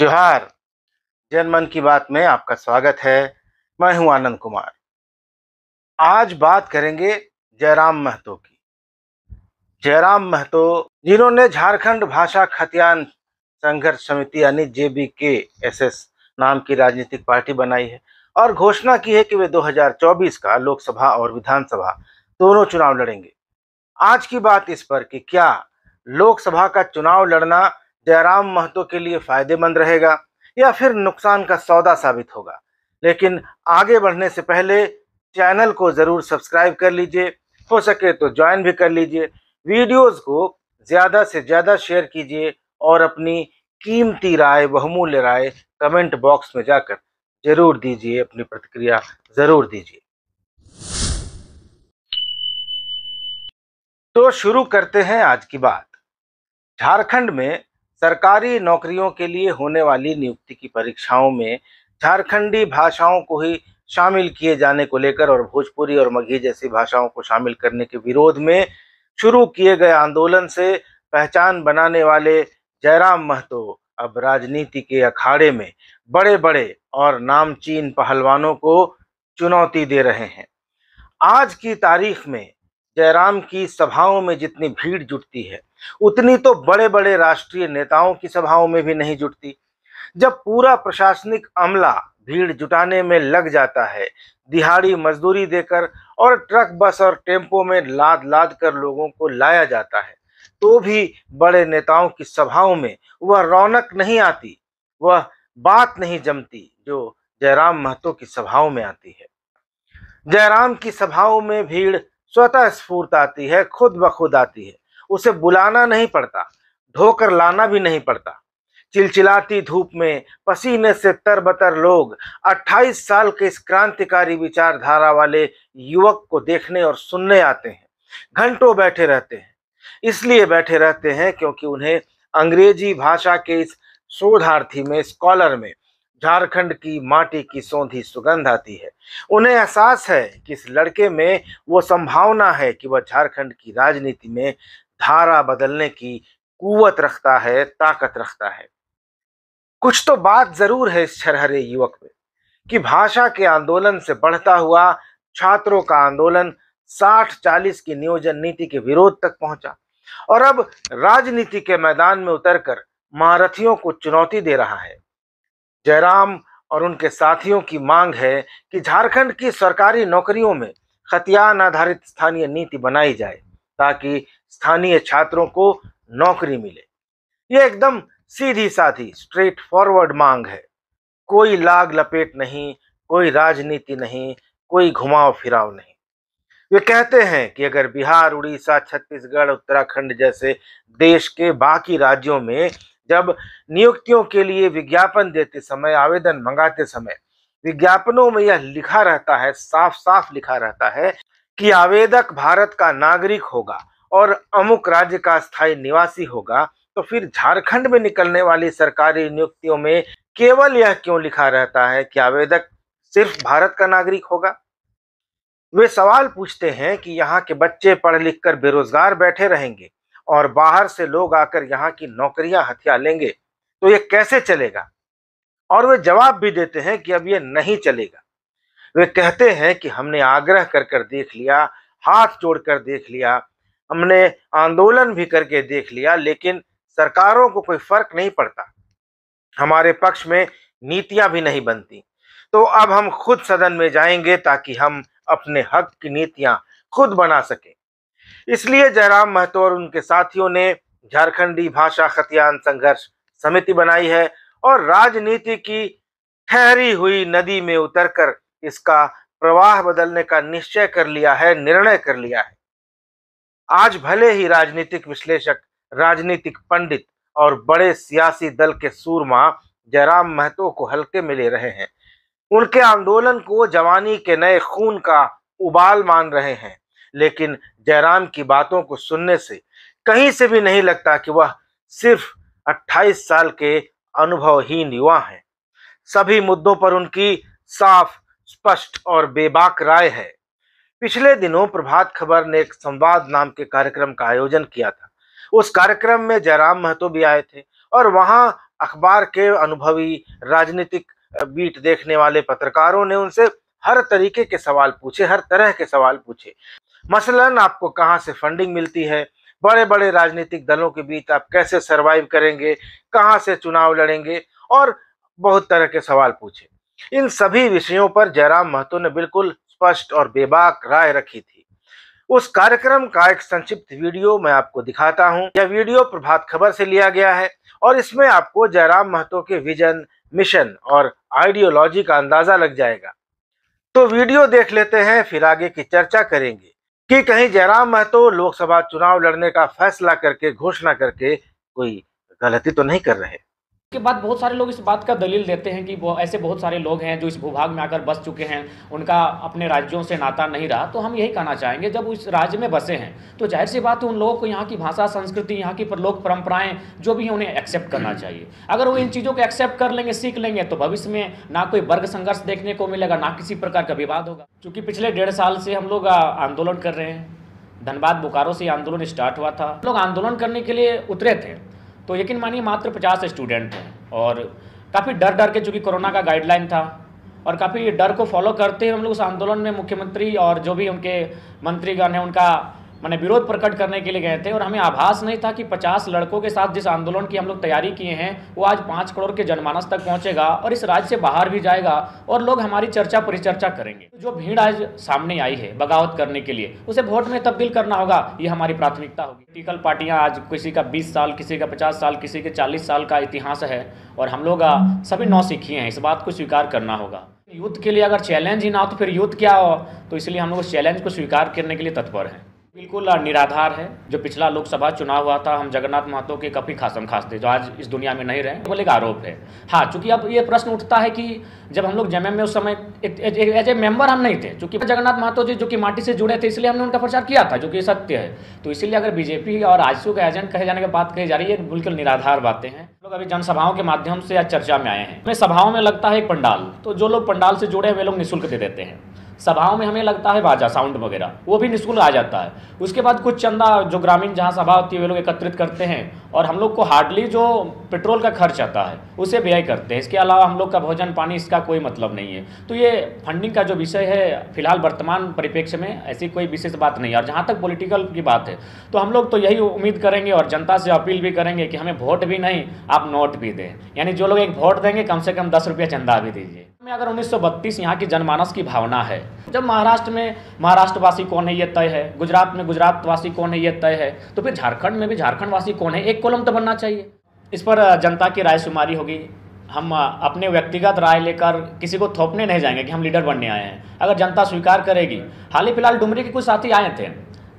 जोहार जनमन की बात में आपका स्वागत है मैं हूं आनंद कुमार आज बात करेंगे जयराम महतो की जयराम महतो जिन्होंने झारखंड भाषा खतियान संघर्ष समिति यानी के एस एस नाम की राजनीतिक पार्टी बनाई है और घोषणा की है कि वे 2024 का लोकसभा और विधानसभा दोनों चुनाव लड़ेंगे आज की बात इस पर कि क्या लोकसभा का चुनाव लड़ना जयराम महतो के लिए फायदेमंद रहेगा या फिर नुकसान का सौदा साबित होगा लेकिन आगे बढ़ने से पहले चैनल को ज़रूर सब्सक्राइब कर लीजिए हो सके तो ज्वाइन भी कर लीजिए वीडियोस को ज़्यादा से ज़्यादा शेयर कीजिए और अपनी कीमती राय बहुमूल्य राय कमेंट बॉक्स में जाकर ज़रूर दीजिए अपनी प्रतिक्रिया ज़रूर दीजिए तो शुरू करते हैं आज की बात झारखंड में सरकारी नौकरियों के लिए होने वाली नियुक्ति की परीक्षाओं में झारखंडी भाषाओं को ही शामिल किए जाने को लेकर और भोजपुरी और मगही जैसी भाषाओं को शामिल करने के विरोध में शुरू किए गए आंदोलन से पहचान बनाने वाले जयराम महतो अब राजनीति के अखाड़े में बड़े बड़े और नामचीन पहलवानों को चुनौती दे रहे हैं आज की तारीख में जयराम की सभाओं में जितनी भीड़ जुटती है उतनी तो बड़े बड़े राष्ट्रीय नेताओं की सभाओं में भी नहीं जुटती जब पूरा प्रशासनिक अमला भीड़ जुटाने में लग जाता है दिहाड़ी मजदूरी देकर और ट्रक बस और टेम्पो में लाद लाद कर लोगों को लाया जाता है तो भी बड़े नेताओं की सभाओं में वह रौनक नहीं आती वह बात नहीं जमती जो जयराम महतो की सभाओं में आती है जयराम की सभाओं में भीड़ स्वतः स्फूर्त आती है खुद ब खुद आती है उसे बुलाना नहीं पड़ता ढोकर लाना भी नहीं पड़ता चिलचिलाती धूप में पसीने से तरबतर लोग 28 साल के इस क्रांतिकारी विचारधारा वाले युवक को देखने और सुनने आते हैं घंटों बैठे रहते हैं इसलिए बैठे रहते हैं क्योंकि उन्हें अंग्रेजी भाषा के इस शोधार्थी में स्कॉलर में झारखंड की माटी की सौंधी सुगंध आती है उन्हें एहसास है कि इस लड़के में वो संभावना है कि वह झारखंड की राजनीति में धारा बदलने की कुवत रखता है ताकत रखता है कुछ तो बात जरूर है इस छरहरे युवक में कि भाषा के आंदोलन से बढ़ता हुआ छात्रों का आंदोलन 60-40 की नियोजन नीति के विरोध तक पहुंचा और अब राजनीति के मैदान में उतरकर महारथियों को चुनौती दे रहा है जयराम और उनके साथियों की मांग है कि झारखंड की सरकारी नौकरियों में खतियान आधारित स्थानीय नीति बनाई जाए ताकि स्थानीय छात्रों को नौकरी मिले ये एकदम सीधी साधी स्ट्रेट फॉरवर्ड मांग है कोई लाग लपेट नहीं कोई राजनीति नहीं कोई घुमाव फिराव नहीं वे कहते हैं कि अगर बिहार उड़ीसा छत्तीसगढ़ उत्तराखंड जैसे देश के बाकी राज्यों में जब नियुक्तियों के लिए विज्ञापन देते समय आवेदन मंगाते समय विज्ञापनों में यह लिखा रहता है साफ साफ लिखा रहता है कि आवेदक भारत का नागरिक होगा और अमुक राज्य का स्थायी निवासी होगा तो फिर झारखंड में निकलने वाली सरकारी नियुक्तियों में केवल यह क्यों लिखा रहता है कि आवेदक सिर्फ भारत का नागरिक होगा वे सवाल पूछते हैं कि यहाँ के बच्चे पढ़ लिख कर बेरोजगार बैठे रहेंगे और बाहर से लोग आकर यहाँ की नौकरियां हथिया लेंगे तो ये कैसे चलेगा और वे जवाब भी देते हैं कि अब ये नहीं चलेगा वे कहते हैं कि हमने आग्रह कर कर देख लिया हाथ जोड़ कर देख लिया हमने आंदोलन भी करके देख लिया लेकिन सरकारों को कोई फर्क नहीं पड़ता हमारे पक्ष में नीतियां भी नहीं बनती तो अब हम खुद सदन में जाएंगे ताकि हम अपने हक की नीतियां खुद बना सकें इसलिए जयराम महतो और उनके साथियों ने झारखंडी भाषा खतियान संघर्ष समिति बनाई है और राजनीति की ठहरी हुई नदी में उतरकर इसका प्रवाह बदलने का निश्चय कर लिया है निर्णय कर लिया है आज भले ही राजनीतिक विश्लेषक राजनीतिक पंडित और बड़े सियासी दल के सूरमा जयराम महतो को हल्के में ले रहे हैं उनके आंदोलन को जवानी के नए खून का उबाल मान रहे हैं लेकिन जयराम की बातों को सुनने से कहीं से भी नहीं लगता कि वह सिर्फ 28 साल के अनुभवहीन युवा हैं सभी मुद्दों पर उनकी साफ स्पष्ट और बेबाक राय है पिछले दिनों प्रभात खबर ने एक संवाद नाम के कार्यक्रम का आयोजन किया था उस कार्यक्रम में जयराम महतो भी आए थे और वहां अखबार के अनुभवी राजनीतिक बीट देखने वाले पत्रकारों ने उनसे हर तरीके के सवाल पूछे हर तरह के सवाल पूछे मसलन आपको कहाँ से फंडिंग मिलती है बड़े बड़े राजनीतिक दलों के बीच आप कैसे सरवाइव करेंगे कहाँ से चुनाव लड़ेंगे और बहुत तरह के सवाल पूछे इन सभी विषयों पर जयराम महतो ने बिल्कुल स्पष्ट और बेबाक राय रखी थी उस कार्यक्रम का एक संक्षिप्त वीडियो मैं आपको दिखाता हूं। यह वीडियो प्रभात खबर से लिया गया है और इसमें आपको जयराम महतो के विजन मिशन और आइडियोलॉजी का अंदाजा लग जाएगा तो वीडियो देख लेते हैं फिर आगे की चर्चा करेंगे कि कहीं जयराम महतो लोकसभा चुनाव लड़ने का फैसला करके घोषणा करके कोई गलती तो नहीं कर रहे के बाद बहुत सारे लोग इस बात का दलील देते हैं कि ऐसे बहुत सारे लोग हैं जो इस भूभाग में आकर बस चुके हैं उनका अपने राज्यों से नाता नहीं रहा तो हम यही कहना चाहेंगे जब इस राज्य में बसे हैं तो जाहिर सी बात है उन लोगों को यहाँ की भाषा संस्कृति यहाँ की लोक परंपराएं जो भी हैं उन्हें एक्सेप्ट करना चाहिए अगर वो इन चीज़ों को एक्सेप्ट कर लेंगे सीख लेंगे तो भविष्य में ना कोई वर्ग संघर्ष देखने को मिलेगा ना किसी प्रकार का विवाद होगा चूँकि पिछले डेढ़ साल से हम लोग आंदोलन कर रहे हैं धनबाद बोकारो से आंदोलन स्टार्ट हुआ था लोग आंदोलन करने के लिए उतरे थे तो यकीन मानिए मात्र पचास स्टूडेंट थे और काफ़ी डर डर के चूँकि कोरोना का गाइडलाइन था और काफ़ी डर को फॉलो करते हुए हम लोग उस आंदोलन में मुख्यमंत्री और जो भी उनके मंत्रीगण हैं उनका मैंने विरोध प्रकट करने के लिए गए थे और हमें आभास नहीं था कि 50 लड़कों के साथ जिस आंदोलन की हम लोग तैयारी किए हैं वो आज पाँच करोड़ के जनमानस तक पहुंचेगा और इस राज्य से बाहर भी जाएगा और लोग हमारी चर्चा परिचर्चा करेंगे जो भीड़ आज सामने आई है बगावत करने के लिए उसे वोट में तब्दील करना होगा ये हमारी प्राथमिकता होगी पोलिटिकल पार्टियाँ आज किसी का बीस साल किसी का पचास साल किसी के चालीस साल का इतिहास है और हम लोग सभी नौ सीखिए हैं इस बात को स्वीकार करना होगा युद्ध के लिए अगर चैलेंज ही ना हो तो फिर युद्ध क्या हो तो इसलिए हम लोग उस चैलेंज को स्वीकार करने के लिए तत्पर हैं बिल्कुल निराधार है जो पिछला लोकसभा चुनाव हुआ था हम जगन्नाथ महतो के कपी खासम खास थे जो आज इस दुनिया में नहीं रहे बोले का आरोप है हाँ चूंकि अब ये प्रश्न उठता है कि जब हम लोग जेएमएम में उस समय एज ए मेंबर हम नहीं थे चूंकि जगन्नाथ महतो जी जो कि माटी से जुड़े थे इसलिए हमने उनका प्रचार किया था जो कि सत्य है तो इसीलिए अगर बीजेपी और आजसू का एजेंट कहे जाने की बात कही जा रही है बिल्कुल निराधार बातें हैं लोग अभी जनसभाओं के माध्यम से आज चर्चा में आए हैं हमें सभाओं में लगता है एक पंडाल तो जो लोग पंडाल से जुड़े हैं वे लोग निःशुल्क दे देते हैं सभाओं में हमें लगता है बाजा साउंड वगैरह वो भी निःशुल्क आ जाता है उसके बाद कुछ चंदा जो ग्रामीण जहाँ सभा होती है वे लोग एकत्रित करते हैं और हम लोग को हार्डली जो पेट्रोल का खर्च आता है उसे व्यय करते हैं इसके अलावा हम लोग का भोजन पानी इसका कोई मतलब नहीं है तो ये फंडिंग का जो विषय है फिलहाल वर्तमान परिप्रेक्ष्य में ऐसी कोई विशेष बात नहीं है और जहाँ तक पॉलिटिकल की बात है तो हम लोग तो यही उम्मीद करेंगे और जनता से अपील भी करेंगे कि हमें वोट भी नहीं आप नोट भी दें यानी जो लोग एक वोट देंगे कम से कम दस रुपया चंदा भी दीजिए में अगर 1932 यहाँ की जनमानस की भावना है जब महाराष्ट्र में महाराष्ट्रवासी कौन है ये तय है गुजरात में गुजरातवासी कौन है ये तय है तो फिर झारखंड में भी झारखंडवासी कौन है एक कॉलम तो बनना चाहिए इस पर जनता की राय शुमारी होगी हम अपने व्यक्तिगत राय लेकर किसी को थोपने नहीं जाएंगे कि हम लीडर बनने आए हैं अगर जनता स्वीकार करेगी हाल ही फिलहाल डुमरी के कुछ साथी आए थे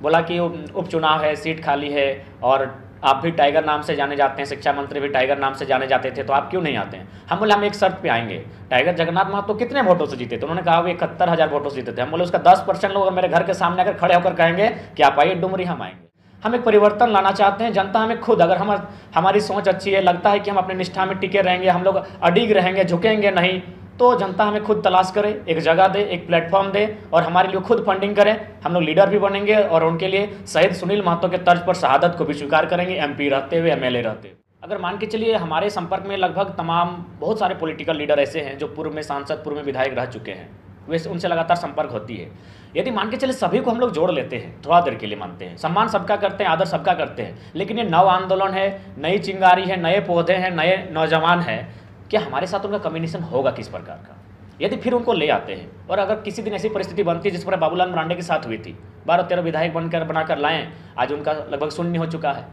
बोला कि उपचुनाव है सीट खाली है और आप भी टाइगर नाम से जाने जाते हैं शिक्षा मंत्री भी टाइगर नाम से जाने जाते थे तो आप क्यों नहीं आते हैं हम बोले हम एक शर्त पे आएंगे टाइगर जगन्नाथ महा तो कितने वोटों से जीते थे तो उन्होंने कहा वो इकहत्तर हज़ार वोटों से जीते थे हम बोले उसका दस परसेंट लोग मेरे घर के सामने अगर खड़े होकर कहेंगे कि आप आइए डुमरी हम आएंगे हम एक परिवर्तन लाना चाहते हैं जनता हमें खुद अगर हम हमारी सोच अच्छी है लगता है कि हम अपनी निष्ठा में टिके रहेंगे हम लोग अडिग रहेंगे झुकेंगे नहीं तो जनता हमें खुद तलाश करे एक जगह दे एक प्लेटफॉर्म दे और हमारे लिए खुद फंडिंग करें हम लोग लीडर भी बनेंगे और उनके लिए शहीद सुनील महतो के तर्ज पर शहादत को भी स्वीकार करेंगे एम रहते हुए एम रहते हुए अगर मान के चलिए हमारे संपर्क में लगभग तमाम बहुत सारे पॉलिटिकल लीडर ऐसे हैं जो पूर्व में सांसद पूर्व में विधायक रह चुके हैं वे उनसे लगातार संपर्क होती है यदि मान के चलिए सभी को हम लोग जोड़ लेते हैं थोड़ा देर के लिए मानते हैं सम्मान सबका करते हैं आदर सबका करते हैं लेकिन ये नव आंदोलन है नई चिंगारी है नए पौधे हैं नए नौजवान हैं कि हमारे साथ उनका कम्युनिकेशन होगा किस प्रकार का यदि फिर उनको ले आते हैं और अगर किसी दिन ऐसी परिस्थिति बनती है जिस पर बाबूलाल मरांडे के साथ हुई थी बारह तेरह विधायक बनकर बनाकर लाएँ आज उनका लगभग शून्य हो चुका है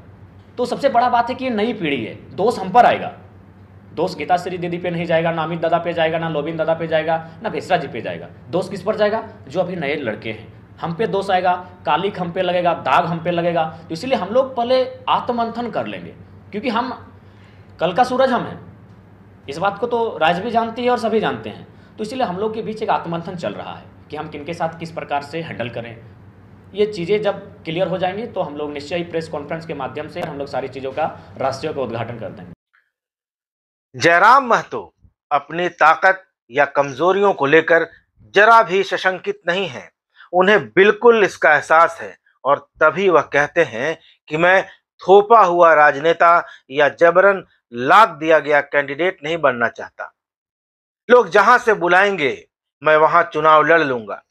तो सबसे बड़ा बात है कि ये नई पीढ़ी है दोष हम पर आएगा दोष गीताश्री दीदी पे नहीं जाएगा ना अमित दादा पे जाएगा ना लोबिन दादा पे जाएगा ना भेसरा जी पे जाएगा दोष किस पर जाएगा जो अभी नए लड़के हैं हम पे दोष आएगा कालिक हम पे लगेगा दाग हम पे लगेगा तो इसलिए हम लोग पहले आत्मंथन कर लेंगे क्योंकि हम कल का सूरज हम हैं इस बात को तो राज भी जानती है और सभी जानते हैं तो इसलिए हम लोग के बीच एक आत्मंथन चल रहा है कि हम किन के साथ किस प्रकार से हैंडल करें ये चीज़ें जब क्लियर हो जाएंगी तो हम लोग निश्चय ही प्रेस कॉन्फ्रेंस के माध्यम से हम लोग सारी चीज़ों का राष्ट्रीय का उद्घाटन कर देंगे जयराम महतो अपनी ताकत या कमजोरियों को लेकर जरा भी सशंकित नहीं है उन्हें बिल्कुल इसका एहसास है और तभी वह कहते हैं कि मैं थोपा हुआ राजनेता या जबरन लाद दिया गया कैंडिडेट नहीं बनना चाहता लोग जहां से बुलाएंगे मैं वहां चुनाव लड़ लूंगा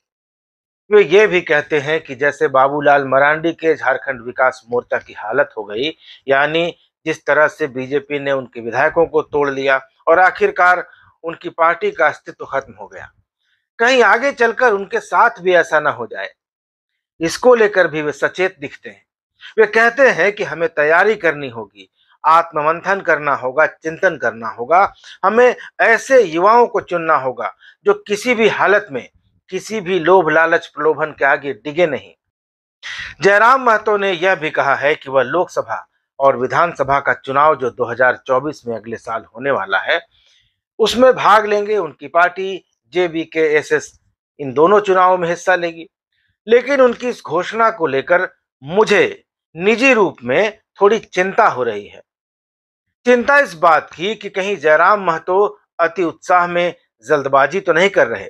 वे ये भी कहते हैं कि जैसे बाबूलाल मरांडी के झारखंड विकास मोर्चा की हालत हो गई यानी जिस तरह से बीजेपी ने उनके विधायकों को तोड़ लिया और आखिरकार उनकी पार्टी का अस्तित्व खत्म हो गया कहीं आगे चलकर उनके साथ भी ऐसा ना हो जाए इसको लेकर भी वे सचेत दिखते हैं वे कहते हैं कि हमें तैयारी करनी होगी आत्ममंथन करना होगा चिंतन करना होगा हमें ऐसे युवाओं को चुनना होगा जो किसी भी हालत में किसी भी लोभ लालच प्रलोभन के आगे डिगे नहीं जयराम महतो ने यह भी कहा है कि वह लोकसभा और विधानसभा का चुनाव जो 2024 में अगले साल होने वाला है उसमें भाग लेंगे उनकी party B K S S इन दोनों चुनावों में हिस्सा लेगी लेकिन उनकी इस घोषणा को लेकर मुझे निजी रूप में थोड़ी चिंता हो रही है चिंता इस बात की कि कहीं जयराम महतो अति उत्साह में जल्दबाजी तो नहीं कर रहे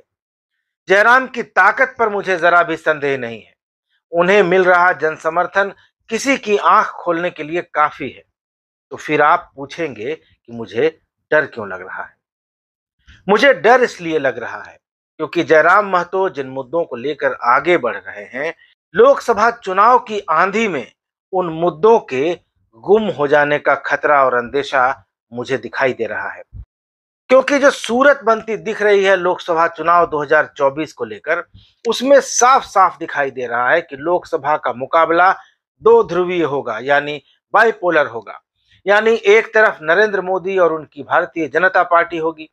जयराम की ताकत पर मुझे जरा भी संदेह नहीं है उन्हें मिल रहा जनसमर्थन किसी की आंख खोलने के लिए काफी है तो फिर आप पूछेंगे कि मुझे डर क्यों लग रहा है मुझे डर इसलिए लग रहा है क्योंकि जयराम महतो जिन मुद्दों को लेकर आगे बढ़ रहे हैं लोकसभा चुनाव की आंधी में उन मुद्दों के गुम हो जाने का खतरा और अंदेशा मुझे दिखाई दे रहा है क्योंकि जो सूरत बनती दिख रही है लोकसभा चुनाव 2024 को लेकर उसमें साफ साफ दिखाई दे रहा है कि लोकसभा का मुकाबला दो ध्रुवीय होगा यानी बाइपोलर होगा यानी एक तरफ नरेंद्र मोदी और उनकी भारतीय जनता पार्टी होगी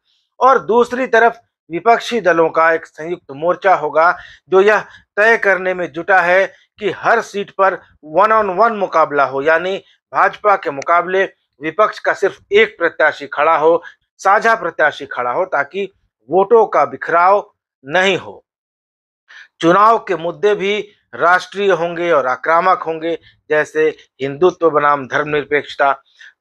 और दूसरी तरफ विपक्षी दलों का एक संयुक्त मोर्चा होगा जो यह तय करने में जुटा है कि हर सीट पर वन ऑन वन मुकाबला हो यानी भाजपा के मुकाबले विपक्ष का सिर्फ एक प्रत्याशी खड़ा हो साझा प्रत्याशी खड़ा हो ताकि वोटों का बिखराव नहीं हो चुनाव के मुद्दे भी राष्ट्रीय होंगे और आक्रामक होंगे जैसे हिंदुत्व बनाम धर्मनिरपेक्षता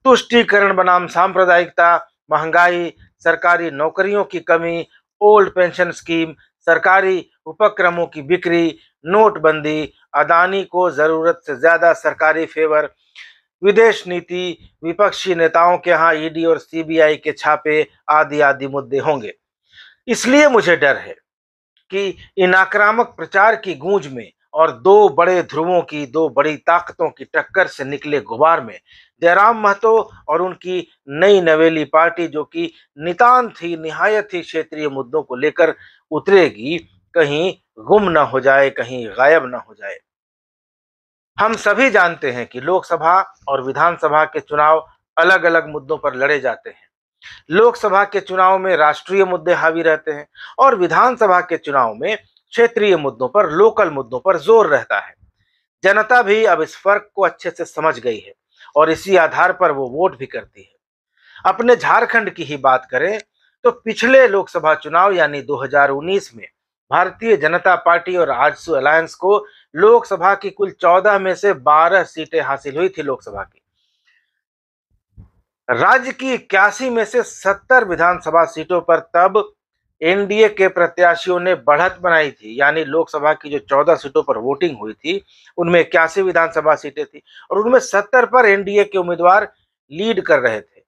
तुष्टिकरण बनाम सांप्रदायिकता महंगाई सरकारी नौकरियों की कमी ओल्ड पेंशन स्कीम सरकारी उपक्रमों की बिक्री नोटबंदी अदानी को जरूरत से ज्यादा सरकारी फेवर विदेश नीति विपक्षी नेताओं के यहाँ ईडी और सीबीआई के छापे आदि आदि मुद्दे होंगे इसलिए मुझे डर है कि इन आक्रामक प्रचार की गूंज में और दो बड़े ध्रुवों की दो बड़ी ताकतों की टक्कर से निकले गुबार में जयराम महतो और उनकी नई नवेली पार्टी जो कि नितान ही निहायत ही क्षेत्रीय मुद्दों को लेकर उतरेगी कहीं गुम ना हो जाए कहीं गायब ना हो जाए हम सभी जानते हैं कि लोकसभा और विधानसभा के चुनाव अलग अलग मुद्दों पर लड़े जाते हैं लोकसभा के चुनाव में राष्ट्रीय मुद्दे हावी रहते हैं और विधानसभा के चुनाव में क्षेत्रीय मुद्दों पर लोकल मुद्दों पर जोर रहता है जनता भी अब इस फर्क को अच्छे से समझ गई है और इसी आधार पर वो वोट भी करती है अपने झारखंड की ही बात करें तो पिछले लोकसभा चुनाव यानी 2019 में भारतीय जनता पार्टी और आजसू अलायंस को लोकसभा की कुल 14 में से 12 सीटें हासिल हुई थी लोकसभा की राज्य की इक्यासी में से 70 विधानसभा सीटों पर तब एनडीए के प्रत्याशियों ने बढ़त बनाई थी यानी लोकसभा की जो 14 सीटों पर वोटिंग हुई थी उनमें इक्यासी विधानसभा सीटें थी और उनमें 70 पर एनडीए के उम्मीदवार लीड कर रहे थे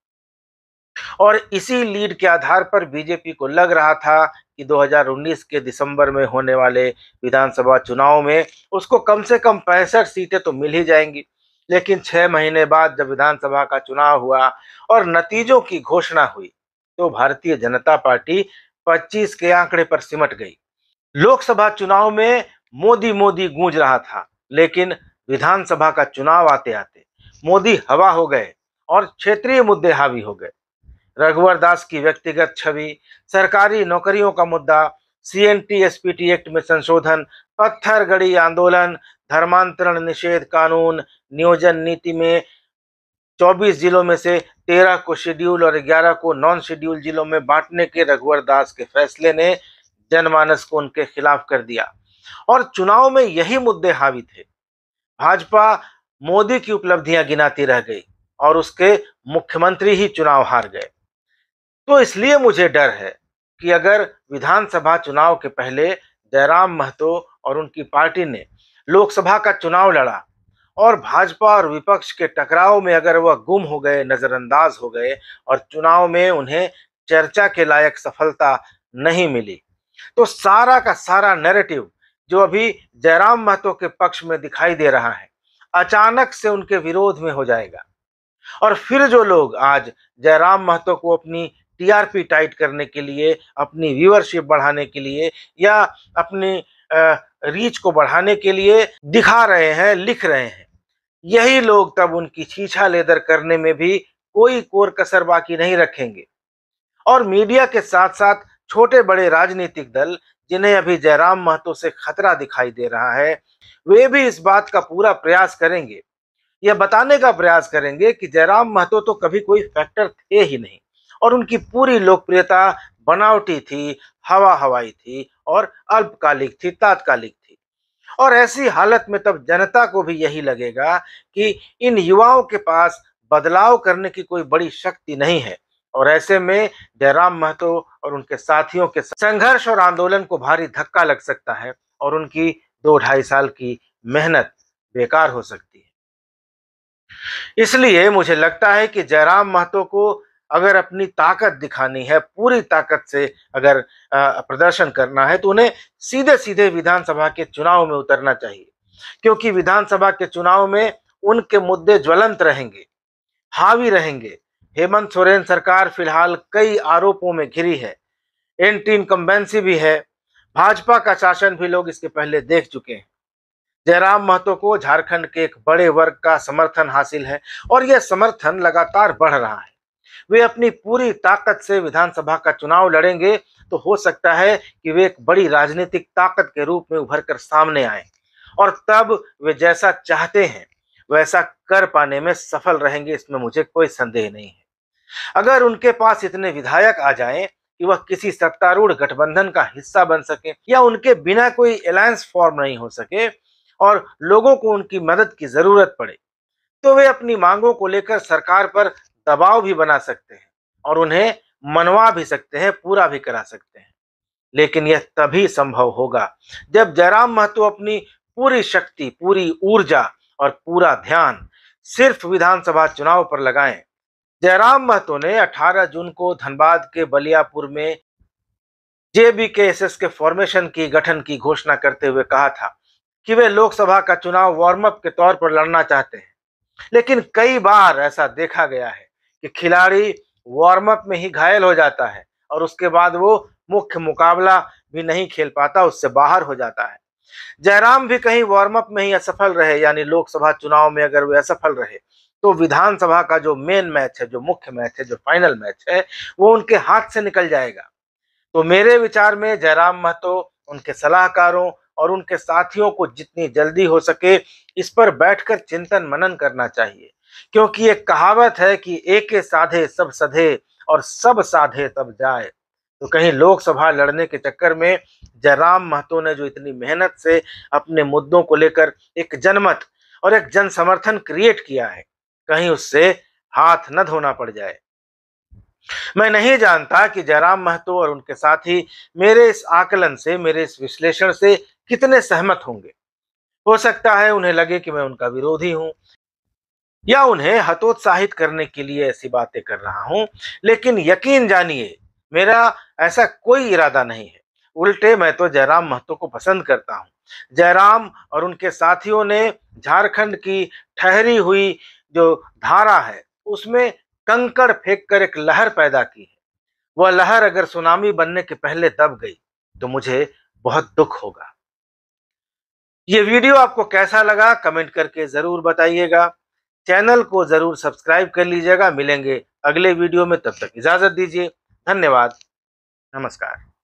और इसी लीड के आधार पर बीजेपी को लग रहा था कि 2019 के दिसंबर में होने वाले विधानसभा चुनाव में उसको कम से कम पैंसठ सीटें तो मिल ही जाएंगी लेकिन छः महीने बाद जब विधानसभा का चुनाव हुआ और नतीजों की घोषणा हुई तो भारतीय जनता पार्टी 25 के आंकड़े पर सिमट गई लोकसभा चुनाव में मोदी मोदी गूंज रहा था लेकिन विधानसभा का चुनाव आते आते मोदी हवा हो गए और क्षेत्रीय मुद्दे हावी हो गए रघुवर दास की व्यक्तिगत छवि सरकारी नौकरियों का मुद्दा C N T S P T act में संशोधन पत्थरगढ़ी आंदोलन धर्मांतरण निषेध कानून नियोजन नीति में 24 जिलों में से 13 को शेड्यूल और 11 को नॉन शेड्यूल जिलों में बांटने के रघुवर दास के फैसले ने जनमानस को उनके खिलाफ कर दिया और चुनाव में यही मुद्दे हावी थे भाजपा मोदी की उपलब्धियां गिनाती रह गई और उसके मुख्यमंत्री ही चुनाव हार गए तो इसलिए मुझे डर है कि अगर विधानसभा चुनाव के पहले जयराम महतो और उनकी पार्टी ने लोकसभा का चुनाव लड़ा और भाजपा और विपक्ष के टकराव में अगर वह गुम हो गए नज़रअंदाज हो गए और चुनाव में उन्हें चर्चा के लायक सफलता नहीं मिली तो सारा का सारा नैरेटिव जो अभी जयराम महतो के पक्ष में दिखाई दे रहा है अचानक से उनके विरोध में हो जाएगा और फिर जो लोग आज जयराम महतो को अपनी टीआरपी टाइट करने के लिए अपनी व्यूअरशिप बढ़ाने के लिए या अपनी रीच को बढ़ाने के लिए दिखा रहे हैं लिख रहे हैं यही लोग तब उनकी छीछा लेदर करने में भी कोई कोर कसर बाकी नहीं रखेंगे और मीडिया के साथ साथ छोटे बड़े राजनीतिक दल जिन्हें अभी जयराम महतो से खतरा दिखाई दे रहा है वे भी इस बात का पूरा प्रयास करेंगे यह बताने का प्रयास करेंगे कि जयराम महतो तो कभी कोई फैक्टर थे ही नहीं और उनकी पूरी लोकप्रियता बनावटी थी हवा हवाई थी और अल्पकालिक थी तात्कालिक थी और ऐसी हालत में तब जनता को भी यही लगेगा कि इन युवाओं के पास बदलाव करने की कोई बड़ी शक्ति नहीं है और ऐसे में जयराम महतो और उनके साथियों के संघर्ष और आंदोलन को भारी धक्का लग सकता है और उनकी दो ढाई साल की मेहनत बेकार हो सकती है इसलिए मुझे लगता है कि जयराम महतो को अगर अपनी ताकत दिखानी है पूरी ताकत से अगर प्रदर्शन करना है तो उन्हें सीधे सीधे विधानसभा के चुनाव में उतरना चाहिए क्योंकि विधानसभा के चुनाव में उनके मुद्दे ज्वलंत रहेंगे हावी रहेंगे हेमंत सोरेन सरकार फिलहाल कई आरोपों में घिरी है एंटी इनकम्बेंसी भी है भाजपा का शासन भी लोग इसके पहले देख चुके हैं जयराम महतो को झारखंड के एक बड़े वर्ग का समर्थन हासिल है और यह समर्थन लगातार बढ़ रहा है वे अपनी पूरी ताकत से विधानसभा का चुनाव लड़ेंगे तो हो सकता है कि वे एक बड़ी राजनीतिक ताकत के रूप में उभर कर सामने आए और तब वे जैसा चाहते हैं वैसा कर पाने में सफल रहेंगे इसमें मुझे कोई संदेह नहीं है अगर उनके पास इतने विधायक आ जाए कि वह किसी सत्तारूढ़ गठबंधन का हिस्सा बन सके या उनके बिना कोई अलायंस फॉर्म नहीं हो सके और लोगों को उनकी मदद की जरूरत पड़े तो वे अपनी मांगों को लेकर सरकार पर दबाव भी बना सकते हैं और उन्हें मनवा भी सकते हैं पूरा भी करा सकते हैं लेकिन यह तभी संभव होगा जब जयराम महतो अपनी पूरी शक्ति पूरी ऊर्जा और पूरा ध्यान सिर्फ विधानसभा चुनाव पर लगाएं जयराम महतो ने 18 जून को धनबाद के बलियापुर में जेबी के एस एस के फॉर्मेशन की गठन की घोषणा करते हुए कहा था कि वे लोकसभा का चुनाव वार्म अप के तौर पर लड़ना चाहते हैं लेकिन कई बार ऐसा देखा गया है कि खिलाड़ी वार्म अप में ही घायल हो जाता है और उसके बाद वो मुख्य मुकाबला भी नहीं खेल पाता उससे बाहर हो जाता है जयराम भी कहीं वार्म अप में ही असफल रहे यानी लोकसभा चुनाव में अगर वे असफल रहे तो विधानसभा का जो मेन मैच है जो मुख्य मैच है जो फाइनल मैच है वो उनके हाथ से निकल जाएगा तो मेरे विचार में जयराम महतो उनके सलाहकारों और उनके साथियों को जितनी जल्दी हो सके इस पर बैठकर चिंतन मनन करना चाहिए क्योंकि एक कहावत है कि एक साधे सब सधे और सब साधे तब जाए तो कहीं लोकसभा लड़ने के चक्कर में जयराम महतो ने जो इतनी मेहनत से अपने मुद्दों को लेकर एक जनमत और एक जन समर्थन क्रिएट किया है कहीं उससे हाथ न धोना पड़ जाए मैं नहीं जानता कि जयराम महतो और उनके साथी मेरे इस आकलन से मेरे इस विश्लेषण से कितने सहमत होंगे हो सकता है उन्हें लगे कि मैं उनका विरोधी हूं या उन्हें हतोत्साहित करने के लिए ऐसी बातें कर रहा हूं लेकिन यकीन जानिए मेरा ऐसा कोई इरादा नहीं है उल्टे मैं तो जयराम महतो को पसंद करता हूं जयराम और उनके साथियों ने झारखंड की ठहरी हुई जो धारा है उसमें कंकड़ फेंक कर एक लहर पैदा की है वह लहर अगर सुनामी बनने के पहले दब गई तो मुझे बहुत दुख होगा ये वीडियो आपको कैसा लगा कमेंट करके ज़रूर बताइएगा चैनल को ज़रूर सब्सक्राइब कर लीजिएगा मिलेंगे अगले वीडियो में तब तक इजाज़त दीजिए धन्यवाद नमस्कार